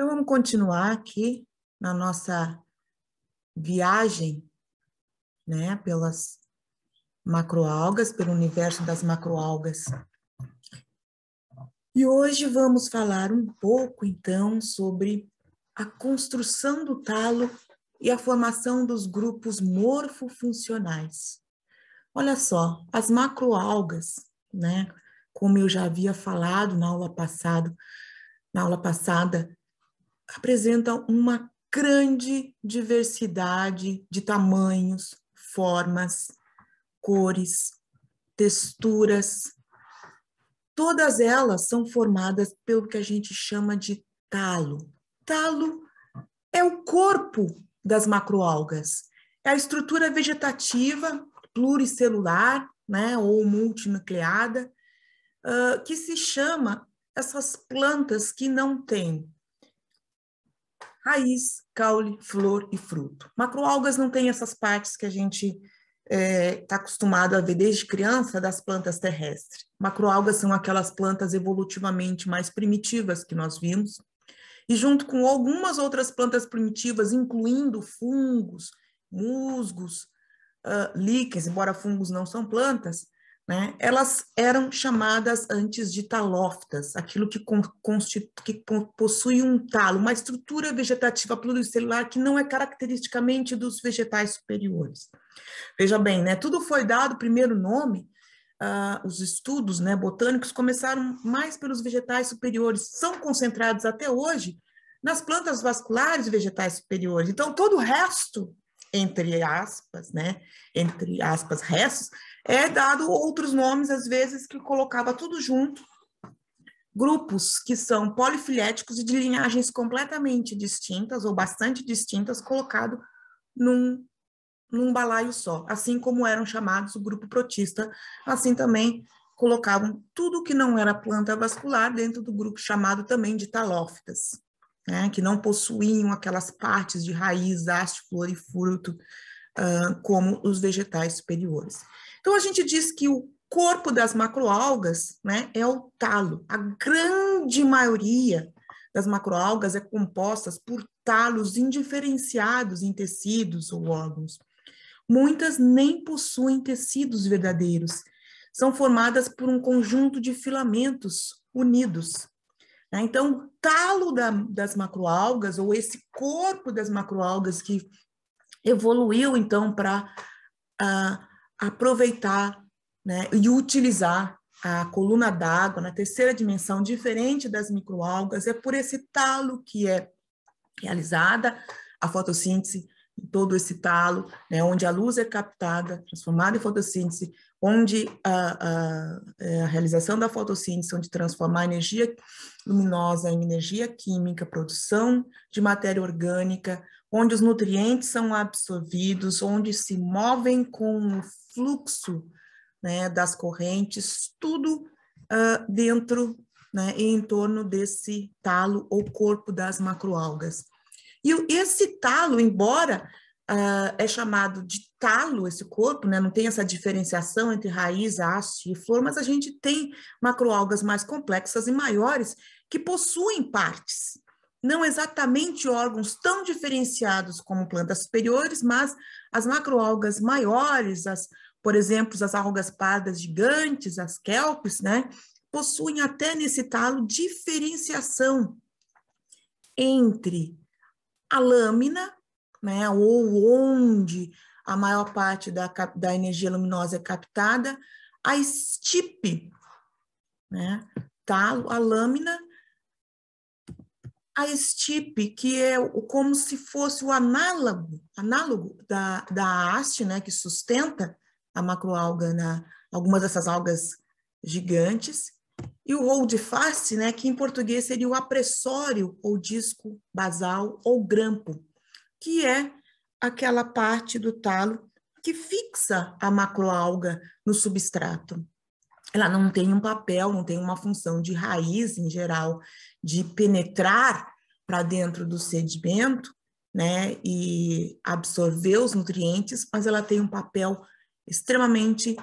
Então, vamos continuar aqui na nossa viagem né, pelas macroalgas, pelo universo das macroalgas. E hoje vamos falar um pouco, então, sobre a construção do talo e a formação dos grupos morfofuncionais. Olha só, as macroalgas, né? Como eu já havia falado na aula passada, na aula passada, apresentam uma grande diversidade de tamanhos, formas, cores, texturas. Todas elas são formadas pelo que a gente chama de talo. Talo é o corpo das macroalgas, é a estrutura vegetativa pluricelular, né, ou multinucleada, uh, que se chama essas plantas que não têm raiz, caule, flor e fruto. Macroalgas não tem essas partes que a gente está é, tá acostumado a ver desde criança das plantas terrestres. Macroalgas são aquelas plantas evolutivamente mais primitivas que nós vimos, e junto com algumas outras plantas primitivas, incluindo fungos, musgos, uh, ah, líquens, embora fungos não são plantas, né, elas eram chamadas antes de talófitas, aquilo que, que possui um talo, uma estrutura vegetativa pluricelular que não é caracteristicamente dos vegetais superiores. Veja bem, né, tudo foi dado primeiro nome, uh, os estudos né, botânicos começaram mais pelos vegetais superiores, são concentrados até hoje nas plantas vasculares e vegetais superiores. Então, todo o resto entre aspas, né, entre aspas, restos, é dado outros nomes, às vezes, que colocava tudo junto, grupos que são polifiléticos e de linhagens completamente distintas, ou bastante distintas, colocado num, num balaio só, assim como eram chamados o grupo protista, assim também colocavam tudo que não era planta vascular dentro do grupo chamado também de talófitas né, que não possuíam aquelas partes de raiz, haste, flor e fruto, uh, como os vegetais superiores. Então, a gente diz que o corpo das macroalgas né, é o talo. A grande maioria das macroalgas é composta por talos indiferenciados em tecidos ou órgãos. Muitas nem possuem tecidos verdadeiros. São formadas por um conjunto de filamentos unidos. Né? Então, o talo da, das macroalgas, ou esse corpo das macroalgas que evoluiu, então, para uh, ah, aproveitar né, e utilizar a coluna d'água na né, terceira dimensão, diferente das microalgas, é por esse talo que é realizada a fotossíntese, todo esse talo, né, onde a luz é captada, transformada em fotossíntese, onde a, a, é, a realização da fotossíntese, onde transformar a energia luminosa em energia química, produção de matéria orgânica, onde os nutrientes são absorvidos, onde se movem com o fluxo né, das correntes, tudo uh, dentro né, e em torno desse talo ou corpo das macroalgas. E esse talo, embora uh, é chamado de talo esse corpo, né? não tem essa diferenciação entre raiz, haste e flor, mas a gente tem macroalgas mais complexas e maiores que possuem partes, não exatamente órgãos tão diferenciados como plantas superiores, mas as macroalgas maiores, as, por exemplo, as algas pardas gigantes, as kelps, né, possuem até nesse talo diferenciação entre a lâmina né? ou onde a maior parte da, da energia luminosa é captada, a estipe, né? tá? a lâmina, a estipe, que é como se fosse o análogo, análogo da, da haste né? que sustenta a macroalga, na, algumas dessas algas gigantes, e o holdface, né, que em português seria o apressório ou disco basal ou grampo que é aquela parte do talo que fixa a macroalga no substrato. Ela não tem um papel, não tem uma função de raiz em geral, de penetrar para dentro do sedimento, né, e absorver os nutrientes, mas ela tem um papel extremamente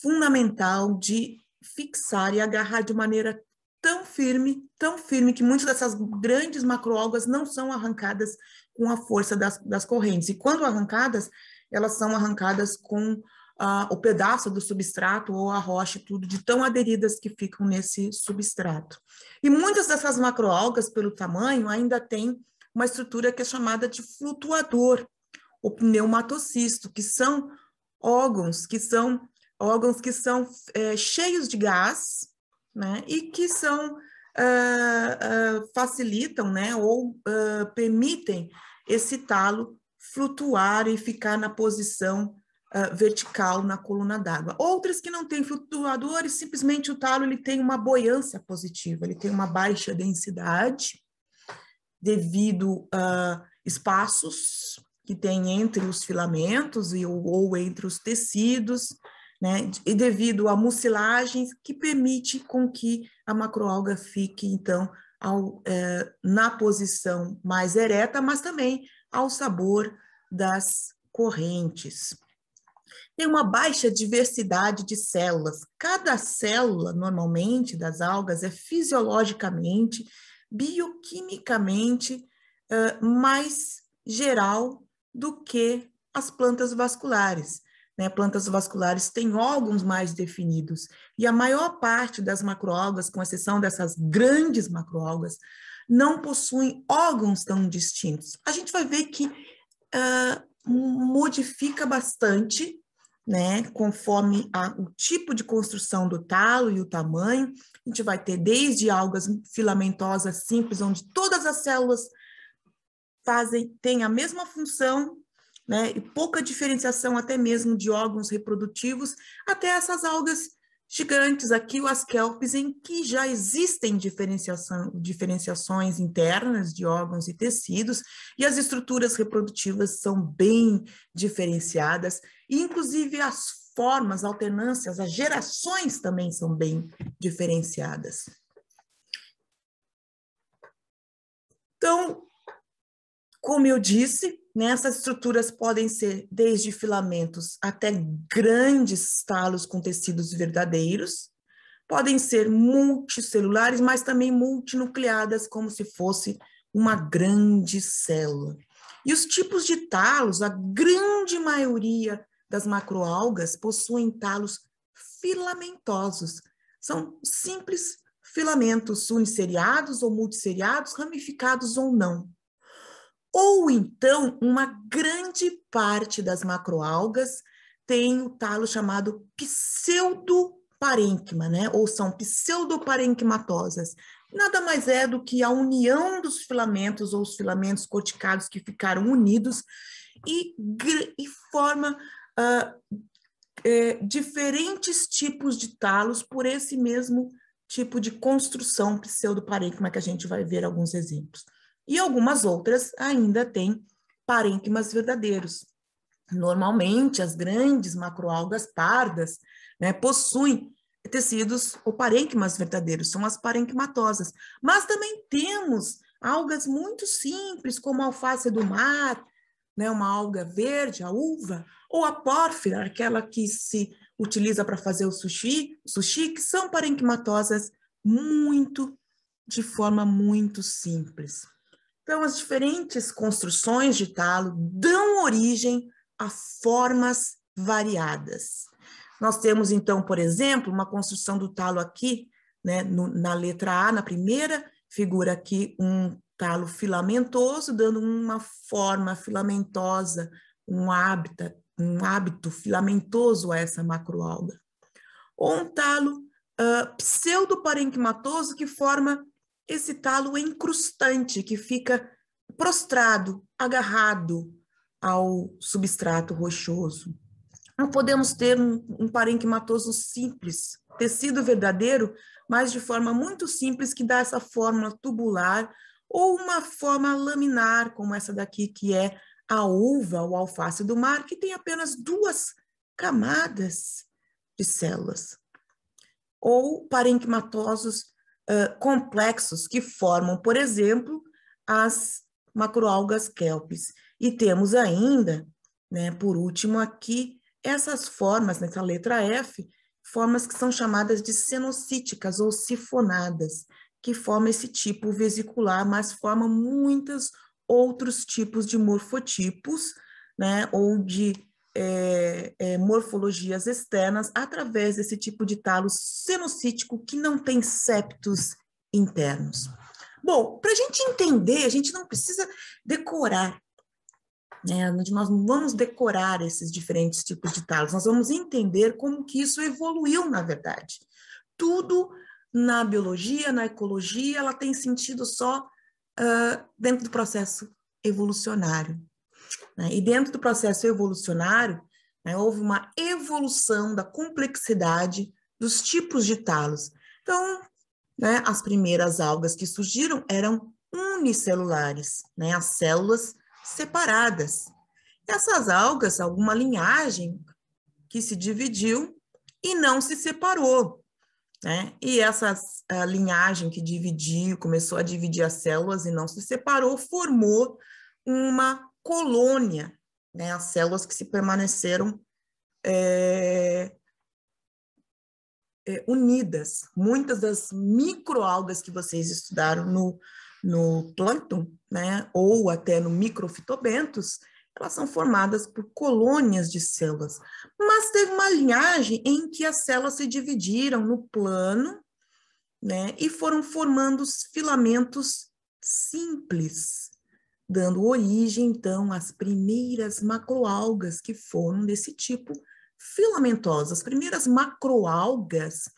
fundamental de fixar e agarrar de maneira tão firme, tão firme que muitas dessas grandes macroalgas não são arrancadas com a força das, das correntes. E quando arrancadas, elas são arrancadas com uh, o pedaço do substrato ou a rocha, tudo de tão aderidas que ficam nesse substrato. E muitas dessas macroalgas, pelo tamanho, ainda têm uma estrutura que é chamada de flutuador, o pneumatocisto, que são órgãos que são órgãos que são é, cheios de gás, né, e que são Uh, uh, facilitam né, ou uh, permitem esse talo flutuar e ficar na posição uh, vertical na coluna d'água. Outras que não têm flutuadores, simplesmente o talo ele tem uma boiância positiva, ele tem uma baixa densidade devido a espaços que tem entre os filamentos e, ou, ou entre os tecidos, né? E devido a mucilagens que permite com que a macroalga fique então ao, é, eh, na posição mais ereta, mas também ao sabor das correntes. Tem uma baixa diversidade de células. Cada célula, normalmente, das algas é fisiologicamente, bioquimicamente eh, mais geral do que as plantas vasculares né, plantas vasculares têm órgãos mais definidos. E a maior parte das macroalgas, com exceção dessas grandes macroalgas, não possuem órgãos tão distintos. A gente vai ver que uh, modifica bastante, né, conforme a, o tipo de construção do talo e o tamanho. A gente vai ter desde algas filamentosas simples, onde todas as células fazem, têm a mesma função, né? E pouca diferenciação até mesmo de órgãos reprodutivos, até essas algas gigantes aqui, as kelps, em que já existem diferenciação, diferenciações internas de órgãos e tecidos, e as estruturas reprodutivas são bem diferenciadas, e inclusive as formas, alternâncias, as gerações também são bem diferenciadas. Então, como eu disse, né, essas estruturas podem ser desde filamentos até grandes talos com tecidos verdadeiros, podem ser multicelulares, mas também multinucleadas, como se fosse uma grande célula. E os tipos de talos, a grande maioria das macroalgas possuem talos filamentosos. São simples filamentos uniseriados ou multisseriados, ramificados ou não. Ou então, uma grande parte das macroalgas tem o talo chamado pseudoparênquima, né? Ou são pseudoparenquimatosas. Nada mais é do que a união dos filamentos ou os filamentos corticados que ficaram unidos e, e forma uh, é, diferentes tipos de talos por esse mesmo tipo de construção pseudoparênquima que a gente vai ver alguns exemplos. E algumas outras ainda têm parênquimas verdadeiros. Normalmente, as grandes macroalgas pardas né, possuem tecidos ou parênquimas verdadeiros, são as parenquimatosas. Mas também temos algas muito simples, como a alface do mar, né, uma alga verde, a uva, ou a pórfira, aquela que se utiliza para fazer o sushi, sushi, que são parenquimatosas muito, de forma muito simples. Então, as diferentes construções de talo dão origem a formas variadas. Nós temos, então, por exemplo, uma construção do talo aqui, né, no, na letra A, na primeira figura aqui, um talo filamentoso, dando uma forma filamentosa, um hábito, um hábito filamentoso a essa macroalga. Ou um talo uh, ah, pseudoparenquimatoso que forma esse talo incrustante que fica prostrado, agarrado ao substrato rochoso. Não podemos ter um, um parenquimatoso simples, tecido verdadeiro, mas de forma muito simples que dá essa forma tubular ou uma forma laminar, como essa daqui que é a uva, o alface do mar, que tem apenas duas camadas de células. Ou parenquimatosos uh, complexos que formam, por exemplo, as macroalgas kelpis. E temos ainda, né, por último aqui, essas formas, nessa letra F, formas que são chamadas de senocíticas ou sifonadas, que formam esse tipo vesicular, mas formam muitos outros tipos de morfotipos, né, ou de é, é, morfologias externas através desse tipo de talo senocítico que não tem septos internos. Bom, para a gente entender, a gente não precisa decorar. Né? Nós não vamos decorar esses diferentes tipos de talos, nós vamos entender como que isso evoluiu, na verdade. Tudo na biologia, na ecologia, ela tem sentido só uh, dentro do processo evolucionário. Né? E dentro do processo evolucionário, né, houve uma evolução da complexidade dos tipos de talos. Então, né, as primeiras algas que surgiram eram unicelulares, né, as células separadas. essas algas, alguma linhagem que se dividiu e não se separou. Né? E essa linhagem que dividiu, começou a dividir as células e não se separou, formou uma colônia, né, as células que se permaneceram é, é, unidas. Muitas das microalgas que vocês estudaram no, no plâncton, né, ou até no microfitobentos, elas são formadas por colônias de células. Mas teve uma linhagem em que as células se dividiram no plano, né, e foram formando os filamentos simples, dando origem, então, às primeiras macroalgas que foram desse tipo filamentosas. As primeiras macroalgas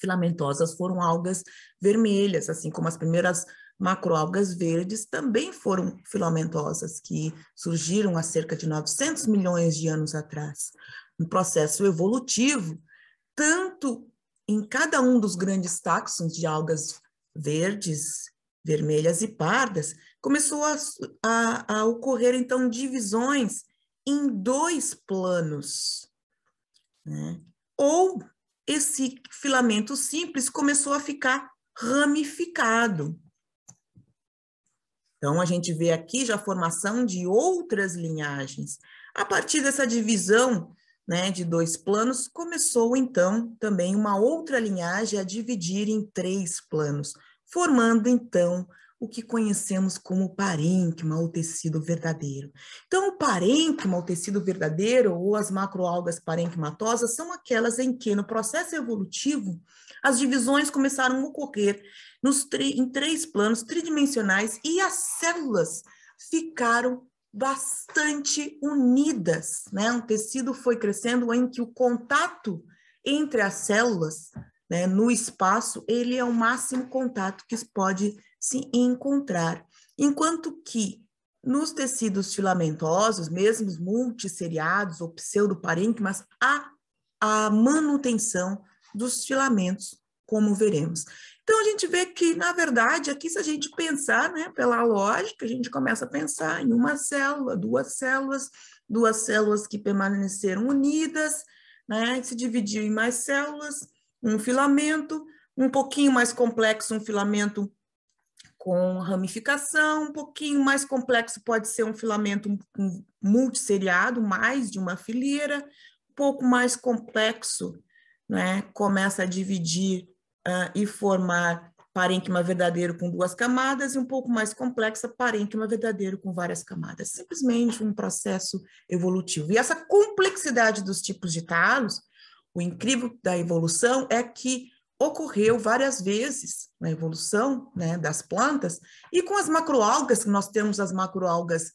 filamentosas foram algas vermelhas, assim como as primeiras macroalgas verdes também foram filamentosas, que surgiram há cerca de 900 milhões de anos atrás. Um processo evolutivo, tanto em cada um dos grandes táxons de algas verdes vermelhas e pardas, começou a, a, a ocorrer então divisões em dois planos. Né? Ou esse filamento simples começou a ficar ramificado. Então, a gente vê aqui já a formação de outras linhagens. A partir dessa divisão né, de dois planos, começou então também uma outra linhagem a dividir em três planos, formando então o que conhecemos como parênquima ou tecido verdadeiro. Então, o parênquima, o tecido verdadeiro, ou as macroalgas parenquimatosas, são aquelas em que, no processo evolutivo, as divisões começaram a ocorrer em três planos tridimensionais e as células ficaram bastante unidas. Né? Um tecido foi crescendo em que o contato entre as células né, no espaço, ele é o máximo contato que pode se encontrar. Enquanto que nos tecidos filamentosos, mesmo multisseriados ou pseudoparênquimas, há a manutenção dos filamentos, como veremos. Então, a gente vê que, na verdade, aqui, se a gente pensar né, pela lógica, a gente começa a pensar em uma célula, duas células, duas células que permaneceram unidas, né, se dividiu em mais células, um filamento um pouquinho mais complexo, um filamento com ramificação, um pouquinho mais complexo pode ser um filamento multisseriado, mais de uma fileira, um pouco mais complexo, né? Começa a dividir uh, e formar parênquima verdadeiro com duas camadas e um pouco mais complexa parênquima verdadeiro com várias camadas. Simplesmente um processo evolutivo. E essa complexidade dos tipos de talos o incrível da evolução é que ocorreu várias vezes na evolução né, das plantas e com as macroalgas, que nós temos as macroalgas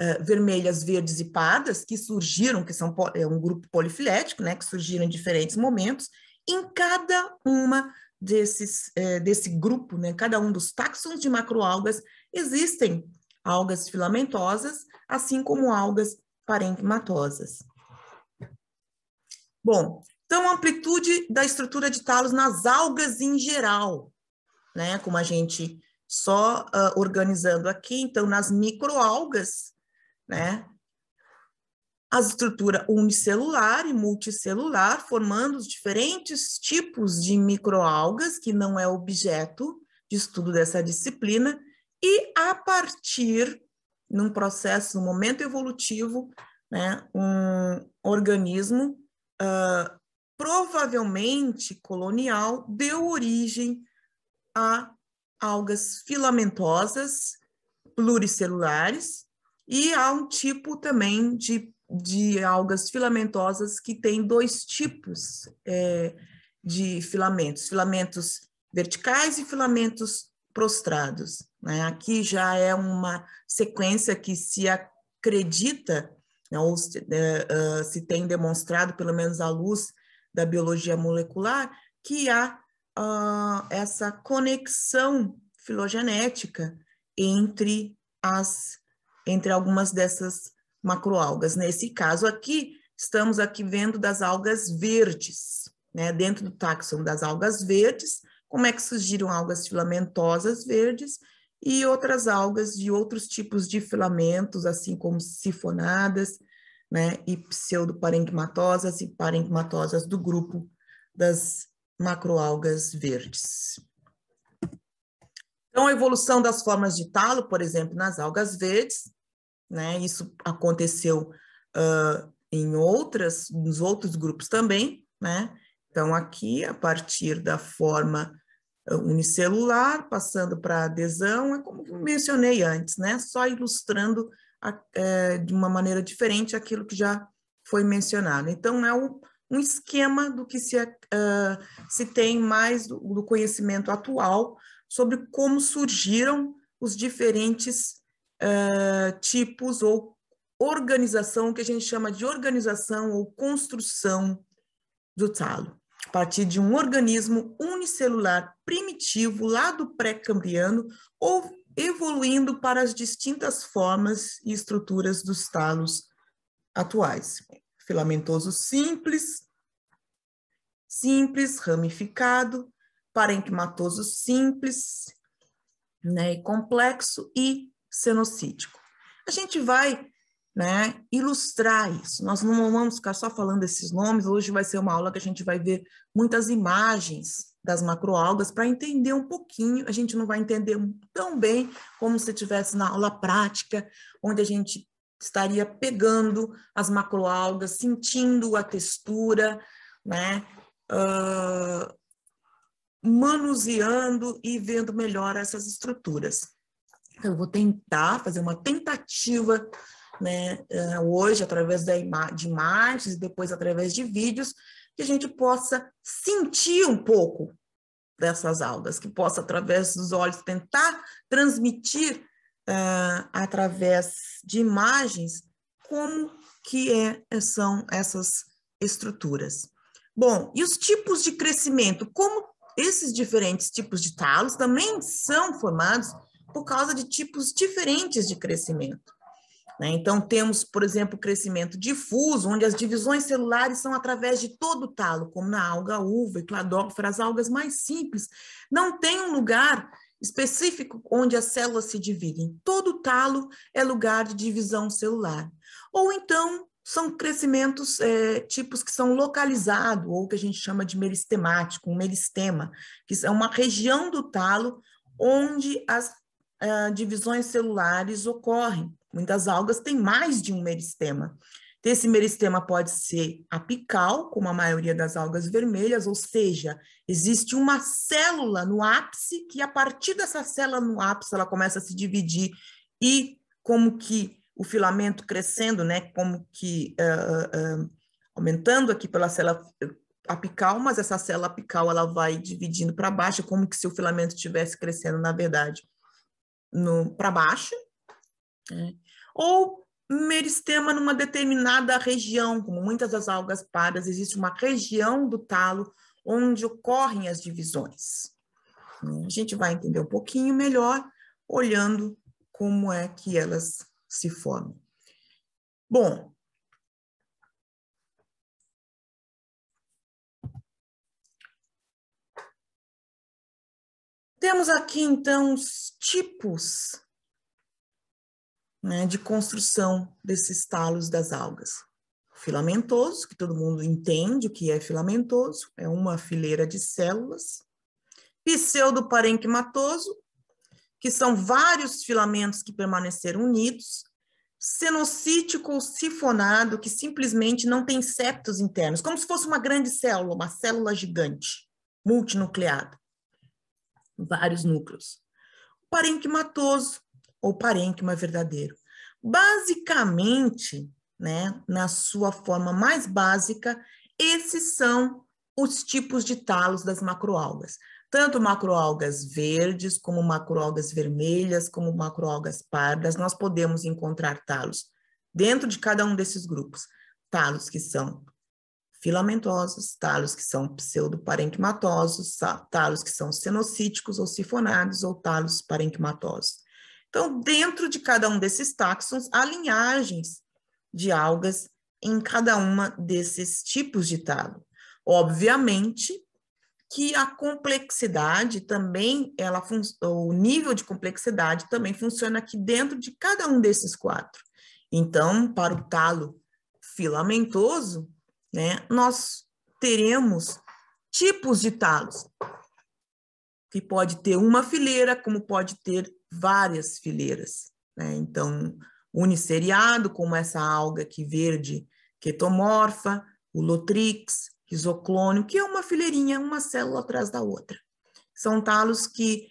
uh, vermelhas, verdes e pardas, que surgiram, que são é um grupo polifilético, né, que surgiram em diferentes momentos, em cada uma desses, eh, desse grupo, né, cada um dos taxons de macroalgas, existem algas filamentosas, assim como algas parenquimatosas. Bom, então, a amplitude da estrutura de talos nas algas em geral, né? Como a gente só uh, organizando aqui, então, nas microalgas, né? A estrutura unicelular e multicelular, formando os diferentes tipos de microalgas, que não é objeto de estudo dessa disciplina, e a partir, num processo, num momento evolutivo, né, um organismo uh, provavelmente colonial, deu origem a algas filamentosas, pluricelulares, e há um tipo também de, de algas filamentosas que tem dois tipos é, de filamentos, filamentos verticais e filamentos prostrados. Né? Aqui já é uma sequência que se acredita, né, ou se, uh, se tem demonstrado, pelo menos à luz da biologia molecular, que há uh, essa conexão filogenética entre as entre algumas dessas macroalgas. Nesse caso aqui, estamos aqui vendo das algas verdes, né? Dentro do taxon das algas verdes, como é que surgiram algas filamentosas verdes e outras algas de outros tipos de filamentos, assim como sifonadas né, e pseudoparenquimatosas e parenquimatosas do grupo das macroalgas verdes. Então, a evolução das formas de talo, por exemplo, nas algas verdes, né, isso aconteceu uh, em outras, nos outros grupos também, né? Então, aqui, a partir da forma ah, unicelular, passando para adesão, é como mencionei antes, né? Só ilustrando é, de uma maneira diferente aquilo que já foi mencionado. Então, é um, um esquema do que se, uh, se tem mais do, do, conhecimento atual sobre como surgiram os diferentes uh, tipos ou organização, que a gente chama de organização ou construção do talo, a partir de um organismo unicelular primitivo lá do pré-cambriano ou evoluindo para as distintas formas e estruturas dos talos atuais. Filamentoso simples, simples, ramificado, parenquimatoso simples, né, complexo e cenocítico. A gente vai né, ilustrar isso. Nós não vamos ficar só falando esses nomes, hoje vai ser uma aula que a gente vai ver muitas imagens das macroalgas para entender um pouquinho. A gente não vai entender tão bem como se tivesse na aula prática, onde a gente estaria pegando as macroalgas, sentindo a textura, né? Uh, manuseando e vendo melhor essas estruturas. Eu vou tentar fazer uma tentativa né, eh, hoje através da ima de imagens, depois através de vídeos, que a gente possa sentir um pouco dessas algas, que possa, através dos olhos, tentar transmitir uh, através de imagens como que é, eh, são essas estruturas. Bom, e os tipos de crescimento? Como esses diferentes tipos de talos também são formados por causa de tipos diferentes de crescimento. Né? Então, temos, por exemplo, crescimento difuso, onde as divisões celulares são através de todo o talo, como na alga uva e cladófora, as algas mais simples. Não tem um lugar específico onde as células se dividem. Todo o talo é lugar de divisão celular. Ou então, são crescimentos, é, tipos que são localizados, ou que a gente chama de meristemático, um meristema, que é uma região do talo onde as ah, divisões celulares ocorrem. Muitas algas têm mais de um meristema. Então, esse meristema pode ser apical, como a maioria das algas vermelhas, ou seja, existe uma célula no ápice que a partir dessa célula no ápice ela começa a se dividir e como que o filamento crescendo, né, como que uh, uh, aumentando aqui pela célula apical, mas essa célula apical ela vai dividindo para baixo, é como que se o filamento estivesse crescendo, na verdade, para baixo. Né? ou meristema numa determinada região, como muitas das algas pardas, existe uma região do talo onde ocorrem as divisões. A gente vai entender um pouquinho melhor olhando como é que elas se formam. Bom, temos aqui então os tipos né, de construção desses talos das algas. Filamentoso, que todo mundo entende o que é filamentoso, é uma fileira de células. Pseudoparenquimatoso, que são vários filamentos que permaneceram unidos. Senocítico sifonado, que simplesmente não tem septos internos, como se fosse uma grande célula, uma célula gigante, multinucleada. Vários núcleos. Parenquimatoso, ou parênquima verdadeiro. Basicamente, né, na sua forma mais básica, esses são os tipos de talos das macroalgas. Tanto macroalgas verdes, como macroalgas vermelhas, como macroalgas pardas, nós podemos encontrar talos dentro de cada um desses grupos. Talos que são filamentosos, talos que são pseudoparenquimatosos, talos que são cenocíticos ou sifonados ou talos parenquimatosos. Então, dentro de cada um desses táxons, há linhagens de algas em cada uma desses tipos de talo. Obviamente que a complexidade também, ela o nível de complexidade também funciona aqui dentro de cada um desses quatro. Então, para o talo filamentoso, né, nós teremos tipos de talos que pode ter uma fileira, como pode ter várias fileiras. Né? Então, uniseriado, como essa alga aqui verde, ketomorfa, o lotrix, isoclônio, que é uma fileirinha, uma célula atrás da outra. São talos que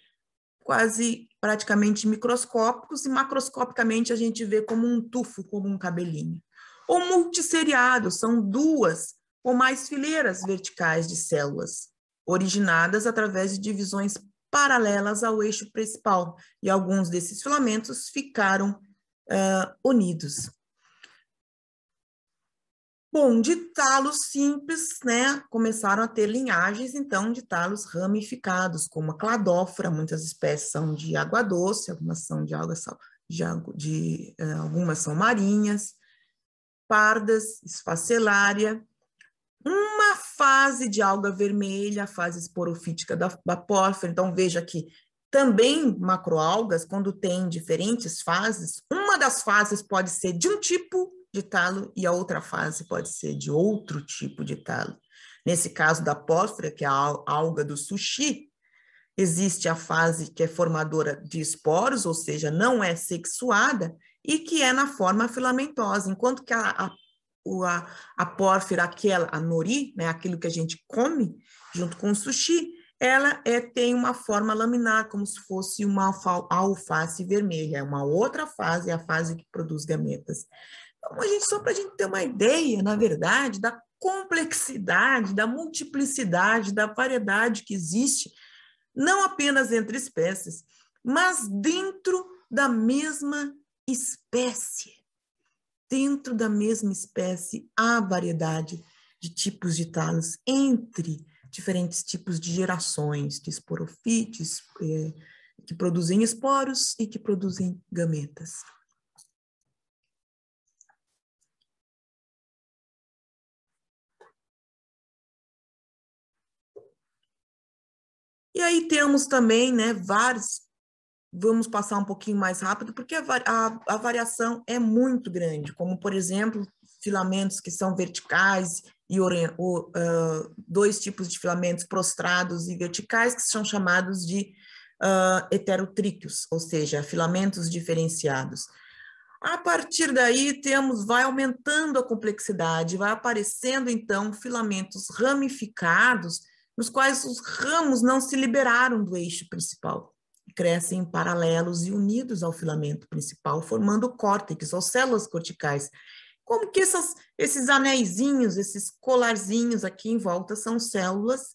quase praticamente microscópicos e macroscopicamente a gente vê como um tufo, como um cabelinho. Ou multisseriado, são duas ou mais fileiras verticais de células originadas através de divisões paralelas ao eixo principal, e alguns desses filamentos ficaram uh, unidos. Bom, de talos simples, né, começaram a ter linhagens, então, de talos ramificados, como a cladófora, muitas espécies são de água doce, algumas são de água sal, de, de uh, algumas são marinhas, pardas, esfacelária, uma fase de alga vermelha, a fase esporofítica da, da pórfira. Então, veja que também macroalgas, quando tem diferentes fases, uma das fases pode ser de um tipo de talo e a outra fase pode ser de outro tipo de talo. Nesse caso da pórfira, que é a alga do sushi, existe a fase que é formadora de esporos, ou seja, não é sexuada, e que é na forma filamentosa, enquanto que a, a o, a, a pórfira, aquela, a nori, né, aquilo que a gente come junto com o sushi, ela é, tem uma forma laminar, como se fosse uma alface vermelha. É uma outra fase, é a fase que produz gametas. Então, a gente, só para a gente ter uma ideia, na verdade, da complexidade, da multiplicidade, da variedade que existe, não apenas entre espécies, mas dentro da mesma espécie dentro da mesma espécie há variedade de tipos de talos entre diferentes tipos de gerações de esporofites é, que produzem esporos e que produzem gametas. E aí temos também né, vários vamos passar um pouquinho mais rápido, porque a, a, a variação é muito grande, como, por exemplo, filamentos que são verticais e uh, dois tipos de filamentos prostrados e verticais, que são chamados de uh, heterotríquios, ou seja, filamentos diferenciados. A partir daí, temos, vai aumentando a complexidade, vai aparecendo, então, filamentos ramificados, nos quais os ramos não se liberaram do eixo principal crescem paralelos e unidos ao filamento principal, formando córtex, ou células corticais. Como que essas, esses anéisinhos, esses colarzinhos aqui em volta são células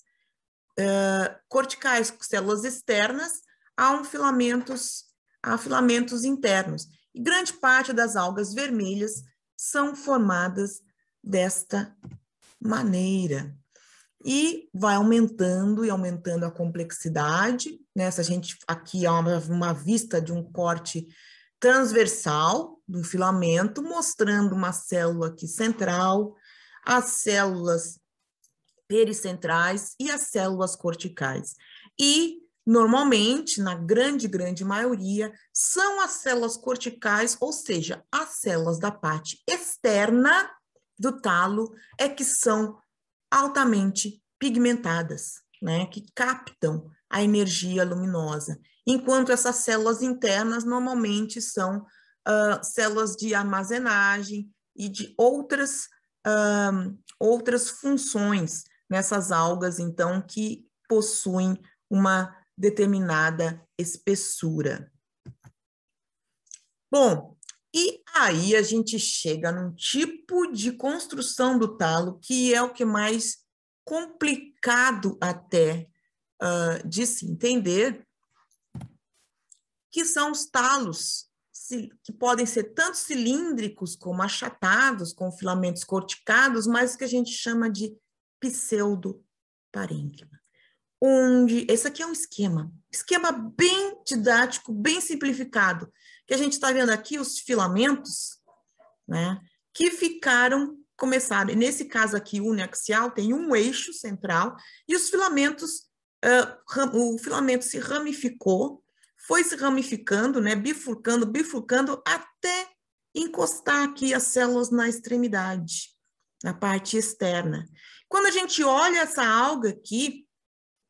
uh, corticais, células externas a um filamentos, a filamentos internos. E grande parte das algas vermelhas são formadas desta maneira e vai aumentando e aumentando a complexidade. Né? Se a gente aqui é uma, uma vista de um corte transversal do filamento, mostrando uma célula aqui central, as células pericentrais e as células corticais. E normalmente, na grande, grande maioria, são as células corticais, ou seja, as células da parte externa do talo, é que são altamente pigmentadas, né, que captam a energia luminosa, enquanto essas células internas normalmente são uh, células de armazenagem e de outras, uh, outras funções nessas algas, então, que possuem uma determinada espessura. Bom, e aí a gente chega num tipo de construção do talo que é o que mais complicado até uh, de se entender, que são os talos que podem ser tanto cilíndricos como achatados, com filamentos corticados, mas que a gente chama de pseudoparênquima. Onde esse aqui é um esquema, esquema bem didático, bem simplificado, que a gente está vendo aqui os filamentos, né, que ficaram, começaram, nesse caso aqui, uniaxial, tem um eixo central, e os filamentos, uh, o filamento se ramificou, foi se ramificando, né, bifurcando, bifurcando, até encostar aqui as células na extremidade, na parte externa. Quando a gente olha essa alga aqui,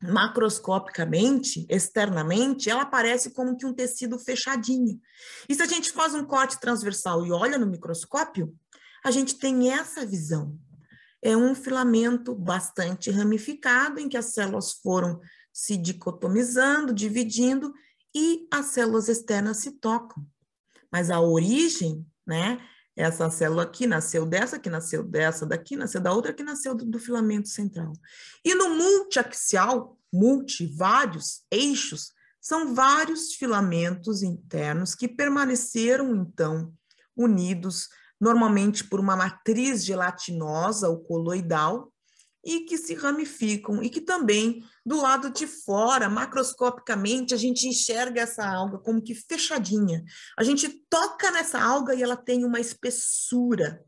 macroscopicamente, externamente, ela parece como que um tecido fechadinho. E se a gente faz um corte transversal e olha no microscópio, a gente tem essa visão. É um filamento bastante ramificado em que as células foram se dicotomizando, dividindo e as células externas se tocam. Mas a origem, né, essa célula aqui nasceu dessa, que nasceu dessa, daqui nasceu da outra, que nasceu do, do filamento central. E no multiaxial, multi, vários eixos, são vários filamentos internos que permaneceram, então, unidos, normalmente por uma matriz gelatinosa ou coloidal, e que se ramificam e que também do lado de fora, macroscopicamente, a gente enxerga essa alga como que fechadinha. A gente toca nessa alga e ela tem uma espessura.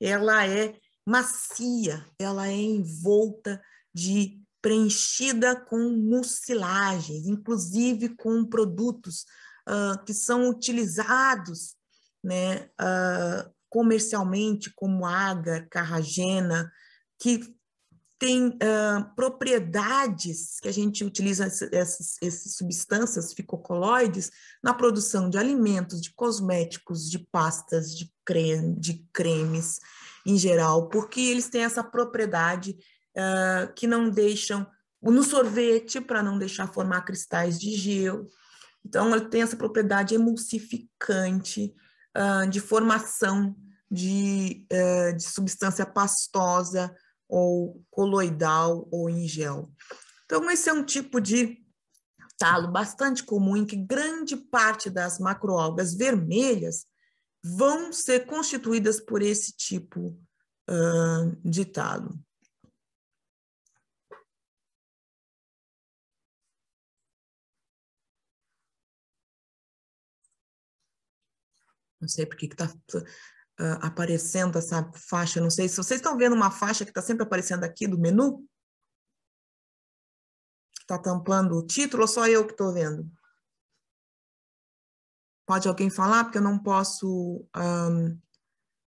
Ela é macia, ela é envolta de preenchida com mucilagens, inclusive com produtos uh, que são utilizados, né, uh, comercialmente como agar carragena, que tem uh, propriedades que a gente utiliza essas, essas substâncias ficocoloides na produção de alimentos, de cosméticos, de pastas, de, creme, de cremes em geral, porque eles têm essa propriedade uh, que não deixam no sorvete para não deixar formar cristais de gelo. Então, ele tem essa propriedade emulsificante uh, de formação de, de substância pastosa ou coloidal ou em gel. Então, esse é um tipo de talo bastante comum em que grande parte das macroalgas vermelhas vão ser constituídas por esse tipo uh, de talo. Não sei por que está uh, aparecendo essa faixa. Não sei se vocês estão vendo uma faixa que está sempre aparecendo aqui do menu. Está tampando o título ou só eu que estou vendo? Pode alguém falar? Porque eu não posso, um,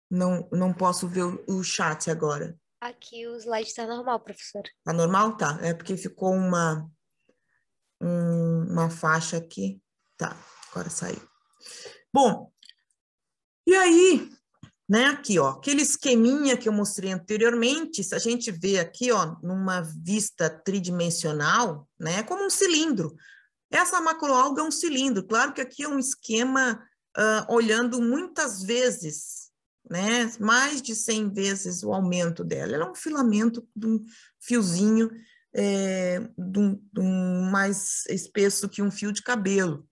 não, não posso ver o, o chat agora. Aqui o slide está normal, professor. Está normal? Tá. É porque ficou uma, um, uma faixa aqui. Tá, agora saiu. Bom, e aí né? Aqui, ó, aquele esqueminha que eu mostrei anteriormente, se a gente vê aqui, ó, numa vista tridimensional, né? É como um cilindro. Essa macroalga é um cilindro. Claro que aqui é um esquema uh, olhando muitas vezes, né? Mais de 100 vezes o aumento dela. Ela é um filamento de um fiozinho é, de um, de um mais espesso que um fio de cabelo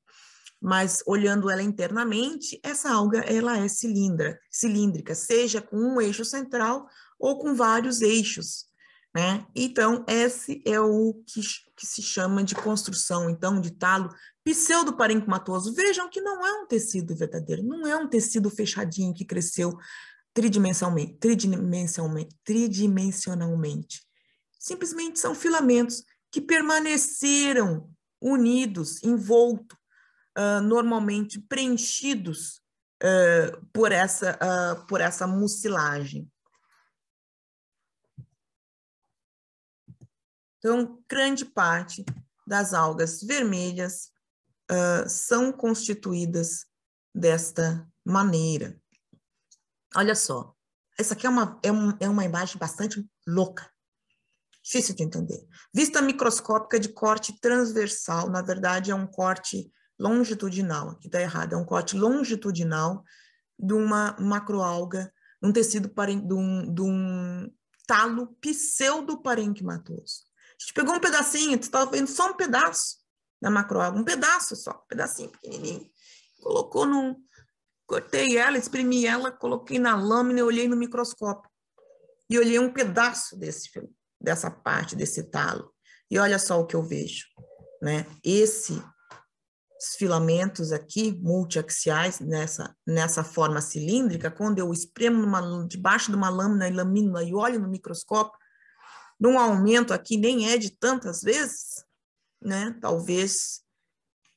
mas olhando ela internamente, essa alga ela é cilindra, cilíndrica, seja com um eixo central ou com vários eixos. Né? Então, esse é o que, que se chama de construção, então, de talo pseudoparenquimatoso. Vejam que não é um tecido verdadeiro, não é um tecido fechadinho que cresceu tridimensionalmente. tridimensionalmente, tridimensionalmente. Simplesmente são filamentos que permaneceram unidos, envolto ah, normalmente preenchidos uh, por, essa, uh, por essa mucilagem. Então, grande parte das algas vermelhas são constituídas desta maneira. Olha só, essa aqui é uma, é, um, é uma imagem bastante louca difícil de entender. Vista microscópica de corte transversal, na verdade é um corte longitudinal, aqui está errado, é um corte longitudinal de uma macroalga, um tecido de um, de um talo pseudoparenquimatoso. A gente pegou um pedacinho, você estava vendo só um pedaço da macroalga, um pedaço só, um pedacinho pequenininho. Colocou num... Cortei ela, exprimi ela, coloquei na lâmina e olhei no microscópio. E olhei um pedaço desse, dessa parte, desse talo. E olha só o que eu vejo, né? Esse filamentos aqui, multiaxiais, nessa, nessa forma cilíndrica, quando eu espremo numa, debaixo de uma lâmina e lamina e olho no microscópio, num aumento aqui nem é de tantas vezes, né? Talvez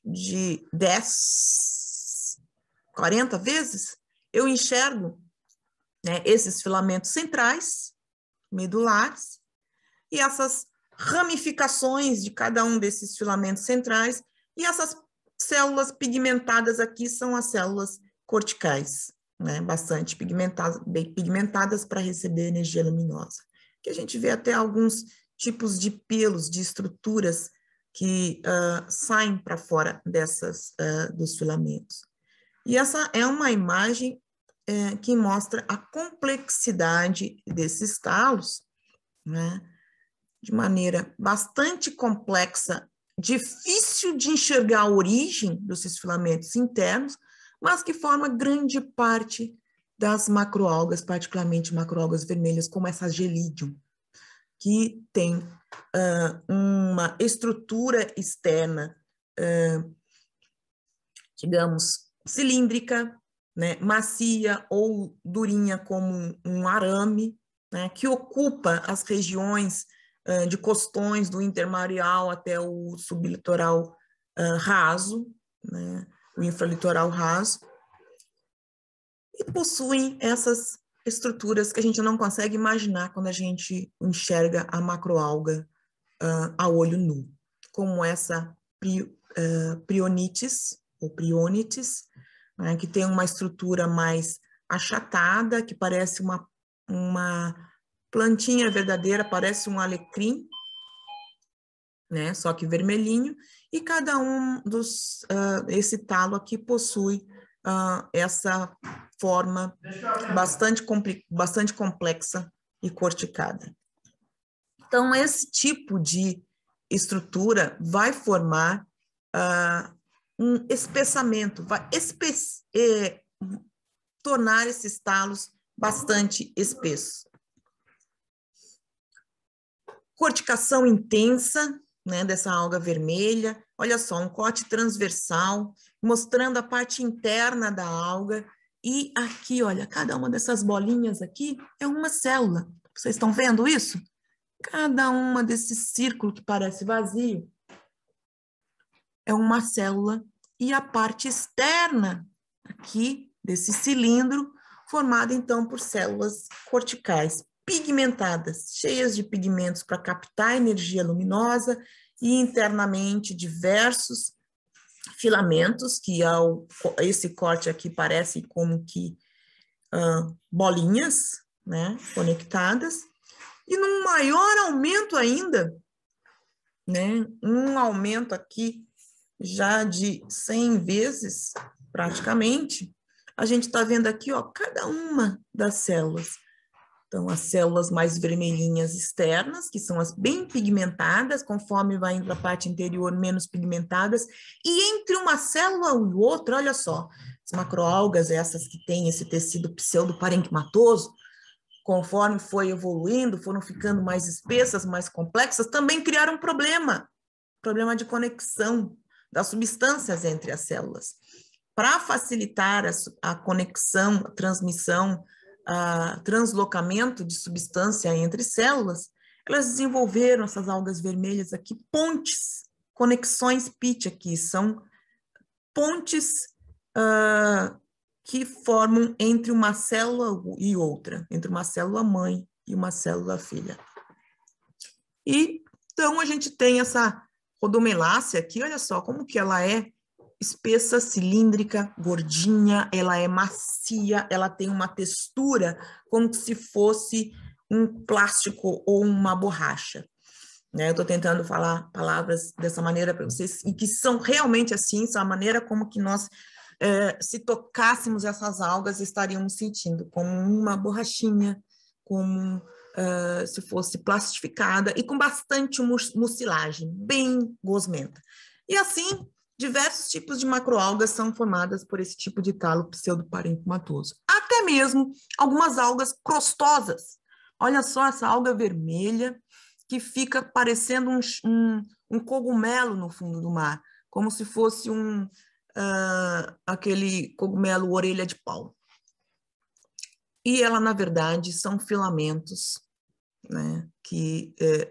de 10, 40 vezes, eu enxergo né, esses filamentos centrais, medulares, e essas ramificações de cada um desses filamentos centrais e essas células pigmentadas aqui são as células corticais, né? bastante pigmentadas, bem pigmentadas para receber energia luminosa. Que a gente vê até alguns tipos de pelos, de estruturas que uh, saem para fora dessas uh, dos filamentos. E essa é uma imagem é, que mostra a complexidade desses talos, né? de maneira bastante complexa difícil de enxergar a origem dos filamentos internos, mas que forma grande parte das macroalgas, particularmente macroalgas vermelhas, como essa gelidium, que tem uh, uma estrutura externa, uh, digamos, cilíndrica, né, macia ou durinha como um, arame, né, que ocupa as regiões de costões do intermareal até o sublitoral uh, raso, né, o infralitoral raso, e possuem essas estruturas que a gente não consegue imaginar quando a gente enxerga a macroalga uh, a olho nu, como essa pri, uh, prionites, ou prionites, né, que tem uma estrutura mais achatada, que parece uma, uma Plantinha é verdadeira parece um alecrim, né? Só que vermelhinho. E cada um dos uh, esse talo aqui possui uh, essa forma bastante, bastante complexa e corticada. Então, esse tipo de estrutura vai formar uh, um espessamento, vai eh, tornar esses talos bastante espessos corticação intensa né, dessa alga vermelha, olha só, um corte transversal, mostrando a parte interna da alga. E aqui, olha, cada uma dessas bolinhas aqui é uma célula. Vocês estão vendo isso? Cada uma desse círculo que parece vazio é uma célula e a parte externa aqui desse cilindro formada então por células corticais pigmentadas, cheias de pigmentos para captar energia luminosa e internamente diversos filamentos que ao esse corte aqui parecem como que uh, bolinhas, né, conectadas e num maior aumento ainda, né, um aumento aqui já de 100 vezes praticamente, a gente está vendo aqui, ó, cada uma das células. Então, as células mais vermelhinhas externas, que são as bem pigmentadas, conforme vai indo para a parte interior, menos pigmentadas. E entre uma célula e outra, olha só, as macroalgas, essas que têm esse tecido pseudoparenquimatoso, conforme foi evoluindo, foram ficando mais espessas, mais complexas, também criaram um problema, problema de conexão das substâncias entre as células. Para facilitar a, a conexão, a transmissão, translocamento de substância entre células, elas desenvolveram essas algas vermelhas aqui, pontes, conexões PIT aqui, são pontes ah, que formam entre uma célula e outra, entre uma célula mãe e uma célula filha. E então a gente tem essa rodomelácea aqui, olha só como que ela é espessa, cilíndrica, gordinha, ela é macia, ela tem uma textura como se fosse um plástico ou uma borracha. Né? Eu estou tentando falar palavras dessa maneira para vocês, e que são realmente assim, são a maneira como que nós, eh, se tocássemos essas algas, estaríamos sentindo como uma borrachinha, como Uh, se fosse plastificada e com bastante mucilagem, bem gosmenta. E assim Diversos tipos de macroalgas são formadas por esse tipo de talo pseudoparenquimatoso. Até mesmo algumas algas crostosas. Olha só essa alga vermelha que fica parecendo um, um, um cogumelo no fundo do mar, como se fosse um uh, aquele cogumelo orelha de pau. E ela, na verdade, são filamentos né, que, eh,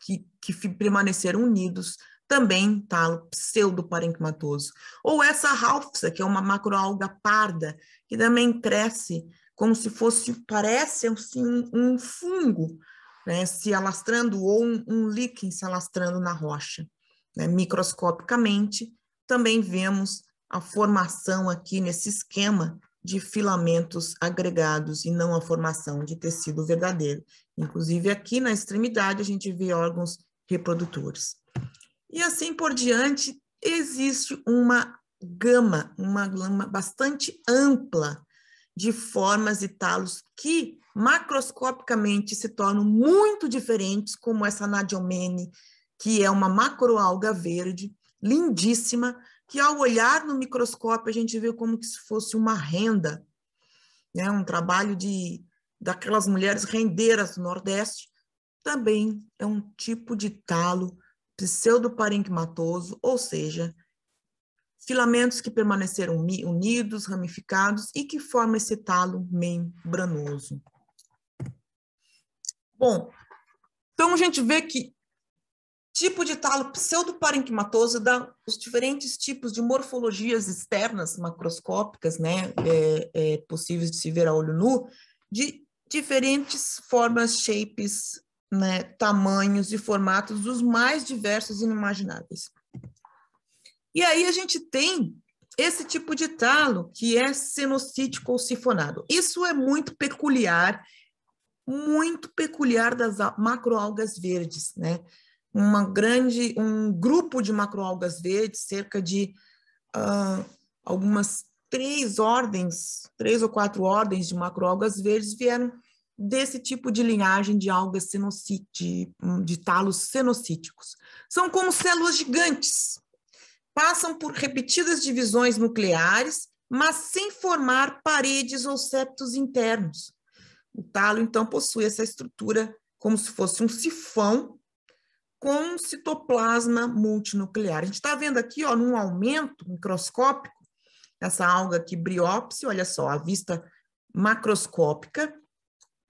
que, que permaneceram unidos também talo tá pseudoparenquimatoso. Ou essa ralfsa, que é uma macroalga parda, que também cresce como se fosse, parece assim, um, um fungo né, se alastrando ou um, um líquen se alastrando na rocha. Né? Microscopicamente, também vemos a formação aqui nesse esquema de filamentos agregados e não a formação de tecido verdadeiro. Inclusive, aqui na extremidade, a gente vê órgãos reprodutores. E assim por diante, existe uma gama, uma gama bastante ampla de formas e talos que macroscopicamente se tornam muito diferentes, como essa nadiomene, que é uma macroalga verde, lindíssima, que ao olhar no microscópio a gente vê como se fosse uma renda, né? um trabalho de daquelas mulheres rendeiras do Nordeste, também é um tipo de talo pseudoparenquimatoso, ou seja, filamentos que permaneceram unidos, ramificados e que formam esse talo membranoso. Bom, então a gente vê que tipo de talo pseudoparenquimatoso dá os diferentes tipos de morfologias externas macroscópicas, né, é, é, possíveis de se ver a olho nu, de diferentes formas, shapes, né, tamanhos e formatos dos mais diversos e inimagináveis. E aí a gente tem esse tipo de talo que é senocítico ou sifonado. Isso é muito peculiar, muito peculiar das macroalgas verdes, né? Uma grande, um grupo de macroalgas verdes, cerca de uh, algumas três ordens, três ou quatro ordens de macroalgas verdes vieram desse tipo de linhagem de algas senocite, de, hum, de talos senocíticos. São como células gigantes, passam por repetidas divisões nucleares, mas sem formar paredes ou septos internos. O talo, então, possui essa estrutura como se fosse um sifão com citoplasma multinuclear. A gente está vendo aqui, ó, num aumento microscópico, essa alga aqui, briópse, olha só, a vista macroscópica,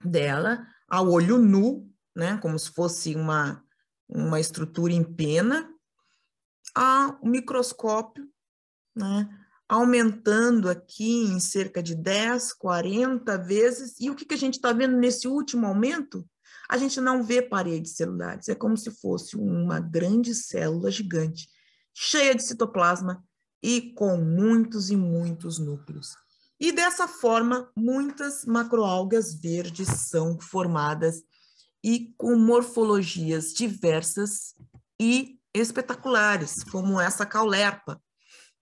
dela ao olho nu, né, como se fosse uma, uma estrutura em pena, a microscópio, né, aumentando aqui em cerca de 10, 40 vezes. E o que, que a gente está vendo nesse último aumento? A gente não vê parede celulares, é como se fosse uma grande célula gigante, cheia de citoplasma e com muitos e muitos núcleos. E dessa forma, muitas macroalgas verdes são formadas e com morfologias diversas e espetaculares, como essa caulerpa,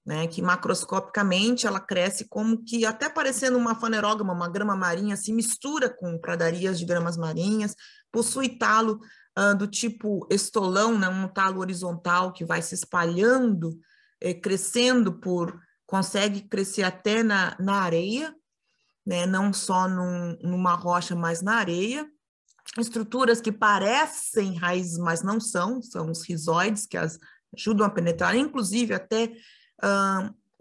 né, que macroscopicamente ela cresce como que até parecendo uma fanerógama, uma grama marinha, se mistura com pradarias de gramas marinhas, possui talo ah, do tipo estolão, né, um talo horizontal que vai se espalhando, eh, crescendo por consegue crescer até na, na areia, né? não só num, numa rocha, mas na areia. Estruturas que parecem raízes, mas não são, são os rizoides que as ajudam a penetrar, inclusive até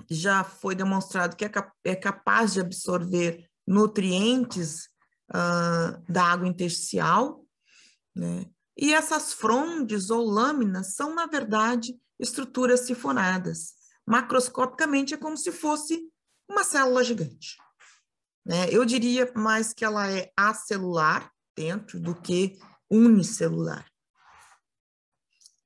já foi demonstrado que é, cap é, capaz de absorver nutrientes uh, da água intersticial, né? E essas frondes ou lâminas são, na verdade, estruturas sifonadas macroscopicamente é como se fosse uma célula gigante. Né? Eu diria mais que ela é acelular dentro do que unicelular.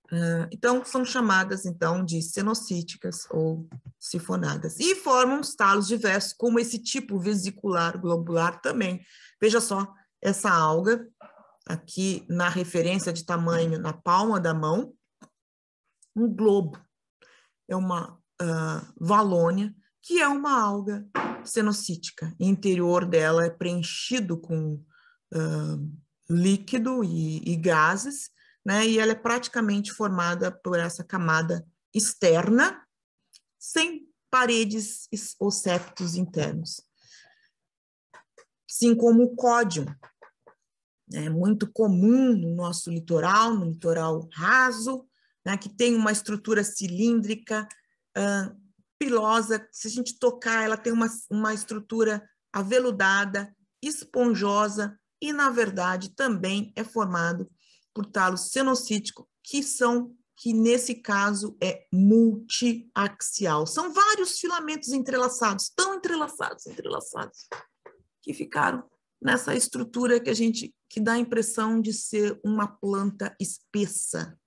Uh, então, são chamadas, então, de cenocíticas ou sifonadas. E formam estalos diversos, como esse tipo vesicular globular também. Veja só, essa alga, aqui na referência de tamanho, na palma da mão, um globo. É uma uh, valônia, que é uma alga cenocítica. O interior dela é preenchido com uh, líquido e, e gases, né? E ela é praticamente formada por essa camada externa, sem paredes ou septos internos. Assim como o códium, é muito comum no nosso litoral, no litoral raso, né, que tem uma estrutura cilíndrica pilosa, se a gente tocar, ela tem uma, uma estrutura aveludada, esponjosa e, na verdade, também é formado por talo senocítico, que são que nesse caso é multiaxial. São vários filamentos entrelaçados, tão entrelaçados, entrelaçados, que ficaram nessa estrutura que a gente que dá a impressão de ser uma planta espessa,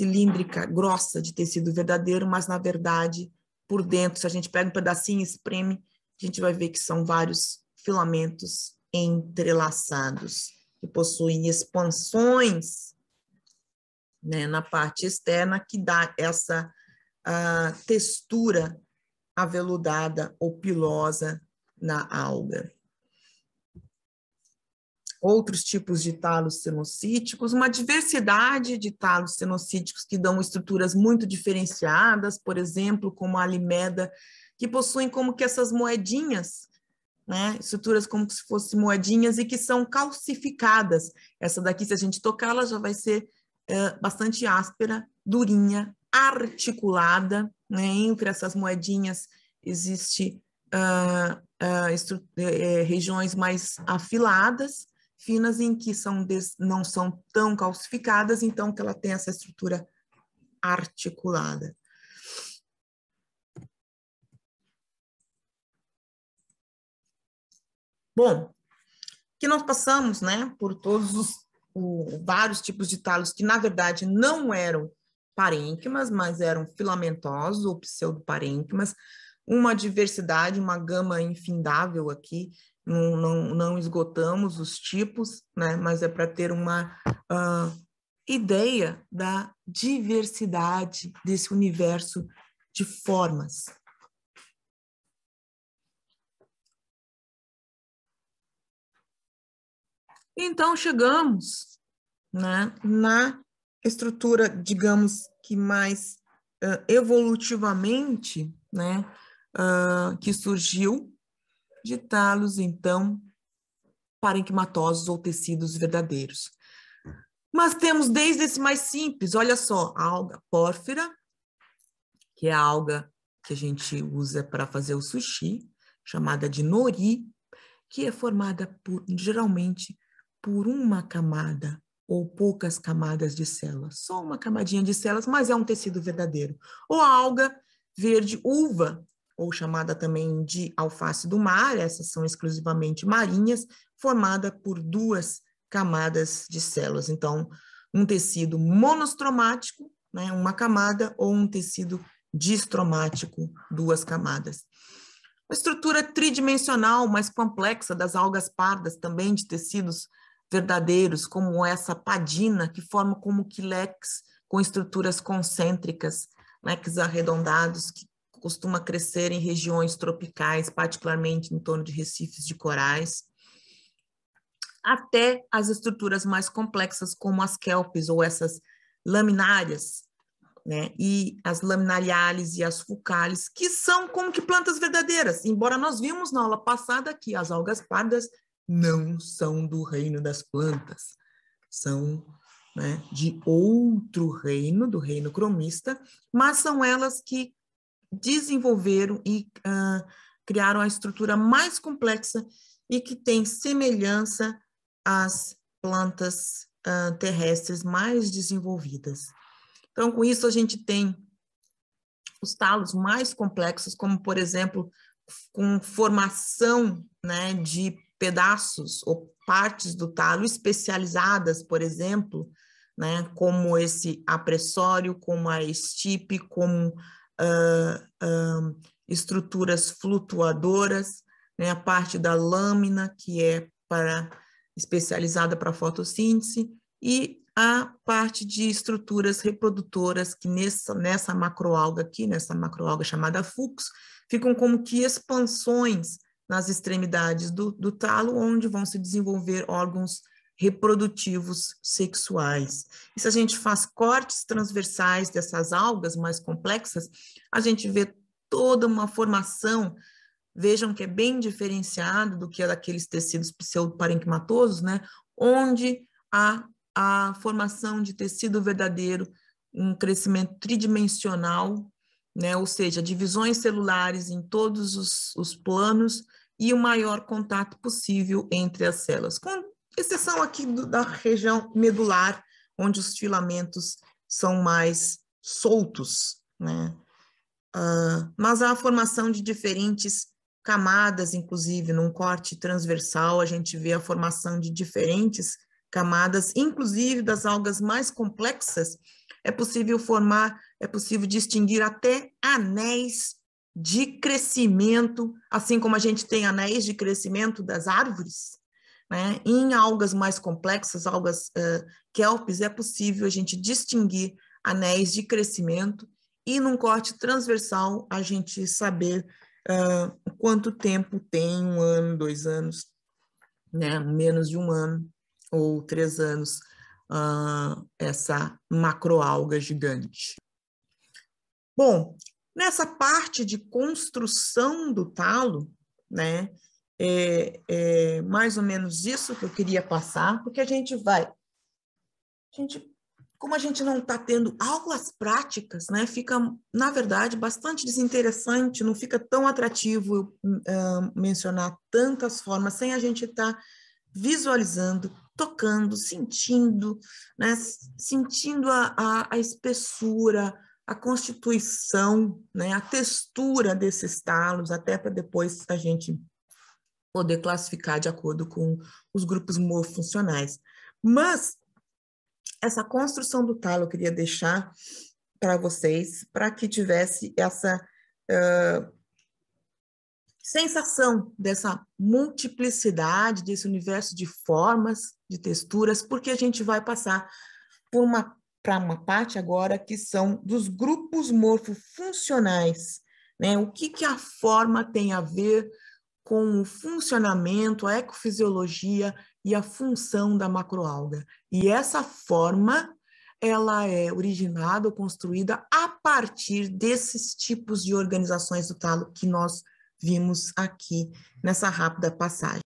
cilíndrica, grossa, de tecido verdadeiro, mas na verdade, por dentro, se a gente pega um pedacinho e espreme, a gente vai ver que são vários filamentos entrelaçados, que possuem expansões né, na parte externa, que dá essa uh, textura aveludada ou pilosa na alga outros tipos de talos senocíticos, uma diversidade de talos senocíticos que dão estruturas muito diferenciadas, por exemplo, como a alimeda, que possuem como que essas moedinhas, né, estruturas como se fossem moedinhas e que são calcificadas. Essa daqui, se a gente tocar, ela já vai ser é, bastante áspera, durinha, articulada, né, entre essas moedinhas existe Uh, uh, regiões mais afiladas, finas em que são des, não são tão calcificadas, então que ela tem essa estrutura articulada. Bom, que nós passamos, né, por todos os o, vários tipos de talos que na verdade não eram parênquimas, mas eram filamentosos ou pseudoparênquimas, uma diversidade, uma gama infindável aqui não, não, não esgotamos os tipos, né? mas é para ter uma uh, ideia da diversidade desse universo de formas. Então chegamos né, na estrutura, digamos que mais uh, evolutivamente, né, uh, que surgiu de los então, enquimatosos ou tecidos verdadeiros. Mas temos desde esse mais simples, olha só, a alga pórfira, que é a alga que a gente usa para fazer o sushi, chamada de nori, que é formada por, geralmente por uma camada ou poucas camadas de células, só uma camadinha de células, mas é um tecido verdadeiro. Ou a alga verde uva, ou chamada também de alface do mar, essas são exclusivamente marinhas, formada por duas camadas de células. Então, um tecido monostromático, né, uma camada, ou um tecido distromático, duas camadas. Uma estrutura tridimensional mais complexa das algas pardas, também de tecidos verdadeiros, como essa padina, que forma como quilex com estruturas concêntricas, leques né, arredondados que costuma crescer em regiões tropicais, particularmente em torno de recifes de corais, até as estruturas mais complexas, como as kelpes ou essas laminárias, né? E as laminariales e as fucales, que são como que plantas verdadeiras, embora nós vimos na aula passada que as algas pardas não são do reino das plantas, são né, de outro reino, do reino cromista, mas são elas que desenvolveram e uh, criaram a estrutura mais complexa e que tem semelhança às plantas uh, terrestres mais desenvolvidas. Então, com isso, a gente tem os talos mais complexos, como, por exemplo, com formação né, de pedaços ou partes do talo especializadas, por exemplo, né, como esse apressório, como a estipe, como uh, uh, estruturas flutuadoras, né, a parte da lâmina, que é para especializada para fotossíntese, e a parte de estruturas reprodutoras, que nessa, nessa macroalga aqui, nessa macroalga chamada Fux, ficam como que expansões nas extremidades do, do talo, onde vão se desenvolver órgãos reprodutivos sexuais. E se a gente faz cortes transversais dessas algas mais complexas, a gente vê toda uma formação, vejam que é bem diferenciado do que é daqueles tecidos pseudoparenquimatosos, né? Onde há a formação de tecido verdadeiro, um crescimento tridimensional, né? Ou seja, divisões celulares em todos os, os planos, e o maior contato possível entre as células. Com exceção aqui do, da região medular, onde os filamentos são mais soltos, né? Uh, mas há a formação de diferentes camadas, inclusive num corte transversal, a gente vê a formação de diferentes camadas, inclusive das algas mais complexas, é possível formar, é possível distinguir até anéis de crescimento, assim como a gente tem anéis de crescimento das árvores, né? Em algas mais complexas, algas uh, kelps, é possível a gente distinguir anéis de crescimento e num corte transversal a gente saber uh, quanto tempo tem um ano, dois anos, né? menos de um ano ou três anos uh, essa macroalga gigante. Bom, nessa parte de construção do talo, né? É, é mais ou menos isso que eu queria passar, porque a gente vai. A gente, como a gente não está tendo aulas práticas, né, fica, na verdade, bastante desinteressante, não fica tão atrativo uh, mencionar tantas formas sem a gente estar tá visualizando, tocando, sentindo, né, sentindo a, a, a espessura, a constituição, né, a textura desses talos, até para depois a gente poder classificar de acordo com os grupos morfofuncionais. Mas essa construção do talo eu queria deixar para vocês, para que tivesse essa uh, sensação dessa multiplicidade, desse universo de formas, de texturas, porque a gente vai passar por uma para uma parte agora que são dos grupos morfofuncionais, né? O que que a forma tem a ver com o funcionamento, a ecofisiologia e a função da macroalga. E essa forma ela é originada ou construída a partir desses tipos de organizações do talo que nós vimos aqui nessa rápida passagem.